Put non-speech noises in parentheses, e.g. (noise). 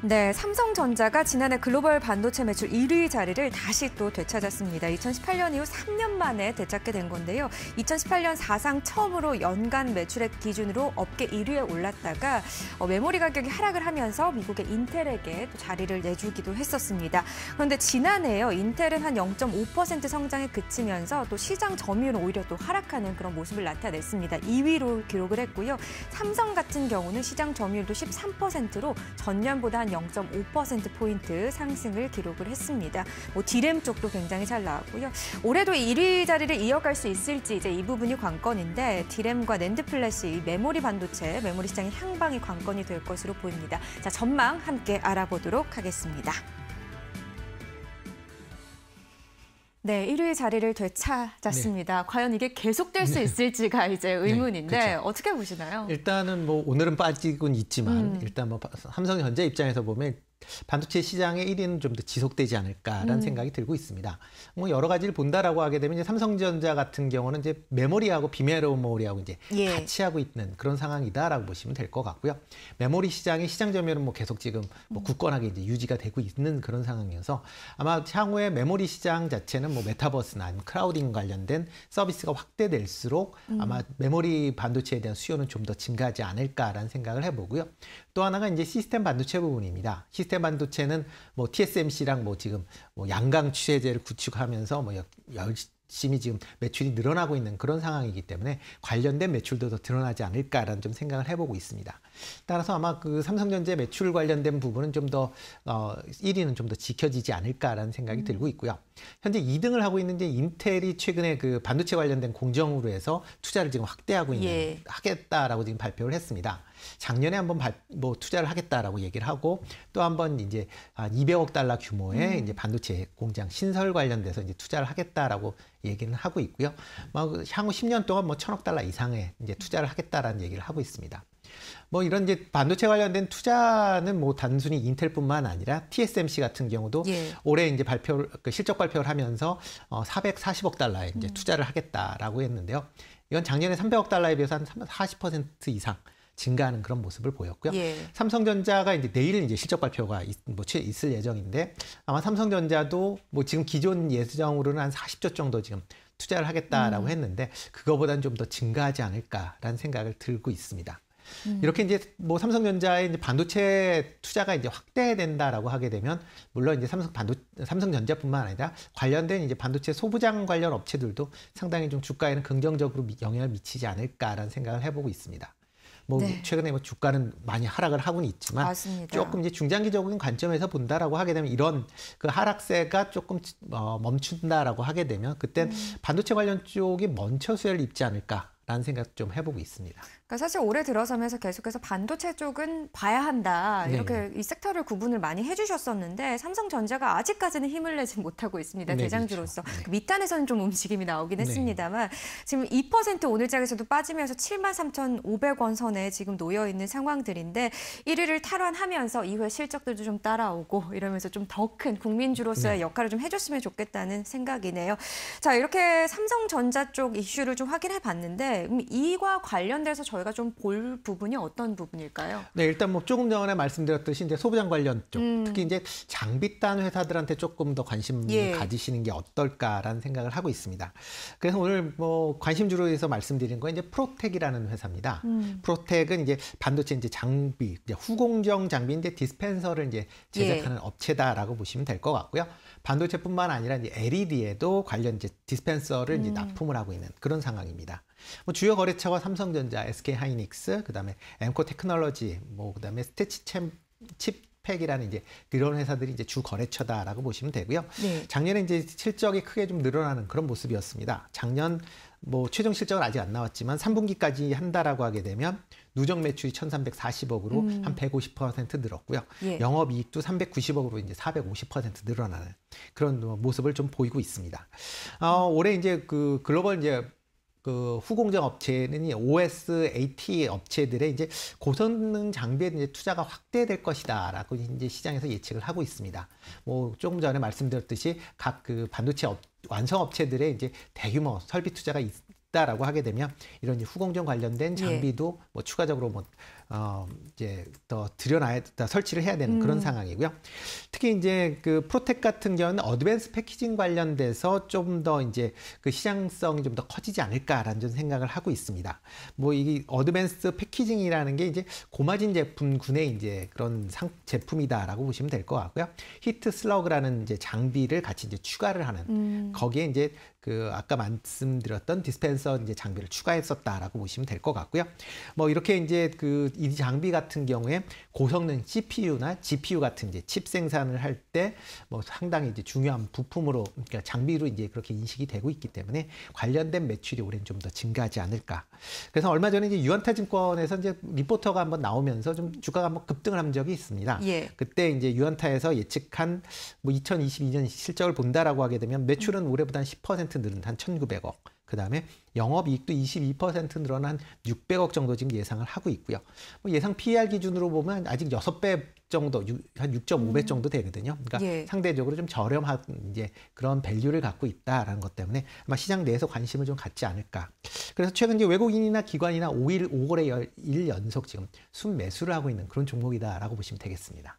네, 삼성전자가 지난해 글로벌 반도체 매출 1위 자리를 다시 또 되찾았습니다. 2018년 이후 3년 만에 되찾게 된 건데요. 2018년 사상 처음으로 연간 매출액 기준으로 업계 1위에 올랐다가 어, 메모리 가격이 하락을 하면서 미국의 인텔에게 또 자리를 내주기도 했었습니다. 그런데 지난해요. 인텔은 한 0.5% 성장에 그치면서 또 시장 점유율은 오히려 또 하락하는 그런 모습을 나타냈습니다. 2위로 기록을 했고요. 삼성 같은 경우는 시장 점유율도 13%로 전년보다 한 동안 0.5%포인트 상승을 기록을 했습니다. 뭐 디램 쪽도 굉장히 잘 나왔고요. 올해도 1위 자리를 이어갈 수 있을지 이제 이 부분이 관건인데 디램과 랜드 플래시, 메모리 반도체, 메모리 시장의 향방이 관건이 될 것으로 보입니다. 자, 전망 함께 알아보도록 하겠습니다. 네, 1위 자리를 되찾았습니다. 네. 과연 이게 계속될 수 네. 있을지가 이제 네, 의문인데 네, 어떻게 보시나요? 일단은 뭐 오늘은 빠지곤 있지만 음. 일단 뭐 삼성 현재 입장에서 보면 반도체 시장의 1위는 좀 더 지속되지 않을까라는 음. 생각이 들고 있습니다. 뭐 여러 가지를 본다라고 하게 되면 이제 삼성전자 같은 경우는 이제 메모리하고 비메모리하고 이제 예. 같이 하고 있는 그런 상황이다라고 보시면 될 것 같고요. 메모리 시장의 시장 점유율은 뭐 계속 지금 뭐 음. 굳건하게 이제 유지가 되고 있는 그런 상황이어서 아마 향후에 메모리 시장 자체는 뭐 메타버스나 크라우딩 관련된 서비스가 확대될수록 음. 아마 메모리 반도체에 대한 수요는 좀 더 증가하지 않을까라는 생각을 해보고요. 또 하나가 이제 시스템 반도체 부분입니다. 시스템 시스 반도체는 뭐 TSMC랑 뭐 지금 뭐 양강 취재제를 구축하면서 뭐 열심히 지금 매출이 늘어나고 있는 그런 상황이기 때문에 관련된 매출도 더 드러나지 않을까라는 좀 생각을 해보고 있습니다. 따라서 아마 그 삼성전자 매출 관련된 부분은 좀 더 어, 1위는 좀 더 지켜지지 않을까라는 생각이 음. 들고 있고요. 현재 2등을 하고 있는 게 인텔이 최근에 그 반도체 관련된 공정으로 해서 투자를 지금 확대하고 있는 예. 하겠다라고 지금 발표를 했습니다. 작년에 한번 뭐 투자를 하겠다라고 얘기를 하고 또 한번 이제 한 아, 200억 달러 규모의 음. 이제 반도체 공장 신설 관련돼서 이제 투자를 하겠다라고 얘기는 하고 있고요. 뭐 그 향후 10년 동안 뭐 천억 달러 이상의 이제 투자를 하겠다라는 얘기를 하고 있습니다. 뭐 이런 이제 반도체 관련된 투자는 뭐 단순히 인텔뿐만 아니라 TSMC 같은 경우도 예. 올해 이제 발표 그 실적 발표를 하면서 어 440억 달러에 이제 음. 투자를 하겠다라고 했는데요. 이건 작년에 300억 달러에 비해서 한 40% 이상 증가하는 그런 모습을 보였고요. 예. 삼성전자가 이제 내일 이제 실적 발표가 있, 뭐 있을 예정인데 아마 삼성전자도 뭐 지금 기존 예정으로는 한 40조 정도 지금 투자를 하겠다라고 음. 했는데 그거보다는 좀 더 증가하지 않을까라는 생각을 들고 있습니다. 음. 이렇게 이제 뭐 삼성전자의 이제 반도체 투자가 이제 확대된다라고 하게 되면 물론 이제 삼성 반도 삼성전자뿐만 아니라 관련된 이제 반도체 소부장 관련 업체들도 상당히 좀 주가에는 긍정적으로 영향을 미치지 않을까라는 생각을 해보고 있습니다. 뭐 네. 최근에 뭐 주가는 많이 하락을 하고는 있지만 맞습니다. 조금 이제 중장기적인 관점에서 본다라고 하게 되면 이런 그 하락세가 조금 어, 멈춘다라고 하게 되면 그땐 음. 반도체 관련 쪽이 먼 처수를 혜 입지 않을까라는 생각 좀 해보고 있습니다. 그러니까 사실 올해 들어서면서 계속해서 반도체 쪽은 봐야 한다 이렇게 네. 이 섹터를 구분을 많이 해주셨었는데 삼성전자가 아직까지는 힘을 내지 (laughs) 못하고 있습니다 네, 대장주로서 그렇죠. 그 밑단에서는 좀 움직임이 나오긴 네. 했습니다만 지금 2% 오늘장에서도 빠지면서 73,500원 선에 지금 놓여 있는 상황들인데 1위를 탈환하면서 이후에 실적들도 좀 따라오고 이러면서 좀 더 큰 국민주로서의 네. 역할을 좀 해줬으면 좋겠다는 생각이네요. 자 이렇게 삼성전자 쪽 이슈를 좀 확인해 봤는데 이와 관련돼서 저 저희가 좀 볼 부분이 어떤 부분일까요? 네, 일단 뭐 조금 전에 말씀드렸듯이 이제 소부장 관련 쪽, 음. 특히 이제 장비 단 회사들한테 조금 더 관심 예. 가지시는 게 어떨까라는 생각을 하고 있습니다. 그래서 오늘 뭐 관심주로 해서 말씀드린 건 이제 프로텍이라는 회사입니다. 음. 프로텍은 이제 반도체 이제 장비, 이제 후공정 장비 인제 디스펜서를 이제 제작하는 예. 업체다라고 보시면 될 것 같고요. 반도체뿐만 아니라 이제 LED에도 관련 이제 디스펜서를 음. 이제 납품을 하고 있는 그런 상황입니다. 뭐 주요 거래처와 삼성전자, SK하이닉스, 그다음에 엠코 테크놀로지, 뭐 그다음에 스테치 챔, 칩 팩이라는 이제 그런 회사들이 이제 주 거래처다라고 보시면 되고요. 네. 작년에 이제 실적이 크게 좀 늘어나는 그런 모습이었습니다. 작년 뭐 최종 실적은 아직 안 나왔지만 3분기까지 한다라고 하게 되면 누적 매출이 1,340억으로 음. 한150% 늘었고요. 예. 영업 이익도 390억으로 이제 450% 늘어나는 그런 뭐 모습을 좀 보이고 있습니다. 어, 올해 이제 그 글로벌 이제 그 후공정 업체는 OSAT 업체들의 이제 고성능 장비에 이제 투자가 확대될 것이다라고 이제 시장에서 예측을 하고 있습니다. 뭐 조금 전에 말씀드렸듯이 각 그 반도체 업, 완성 업체들의 이제 대규모 설비 투자가 있, 있다라고 하게 되면 이런 후공정 관련된 예. 장비도 예. 뭐 추가적으로 뭐 어, 이제 더 들여놔야 더 설치를 해야 되는 그런 음. 상황이고요. 특히 이제 그 프로텍 같은 경우는 어드밴스 패키징 관련돼서 좀 더 이제 그 시장성이 좀 더 커지지 않을까라는 생각을 하고 있습니다. 뭐 이게 어드밴스 패키징이라는 게 이제 고마진 제품군의 이제 그런 상, 제품이다라고 보시면 될 것 같고요. 히트 슬러그라는 이제 장비를 같이 이제 추가를 하는 음. 거기에 이제 그 아까 말씀드렸던 디스펜서 이제 장비를 추가했었다라고 보시면 될 것 같고요. 뭐 이렇게 이제 그 이 장비 같은 경우에 고성능 CPU나 GPU 같은 이제 칩 생산을 할 때 뭐 상당히 이제 중요한 부품으로 그러니까 장비로 이제 그렇게 인식이 되고 있기 때문에 관련된 매출이 올해는 좀 더 증가하지 않을까. 그래서 얼마 전에 이제 유한타증권에서 이제 리포터가 한번 나오면서 좀 주가가 한번 급등을 한 적이 있습니다. 예. 그때 이제 유한타에서 예측한 뭐 2022년 실적을 본다라고 하게 되면 매출은 올해보다 한10% 늘은 한 1,900억. 그 다음에 영업이익도 22% 늘어난 600억 정도 지금 예상을 하고 있고요. 뭐 예상 PER 기준으로 보면 아직 6배 정도, 6, 한 6.5배 음. 정도 되거든요. 그러니까 예. 상대적으로 좀 저렴한 이제 그런 밸류를 갖고 있다라는 것 때문에 아마 시장 내에서 관심을 좀 갖지 않을까. 그래서 최근 이제 외국인이나 기관이나 5일, 5월에 1연속 지금 순매수를 하고 있는 그런 종목이다라고 보시면 되겠습니다.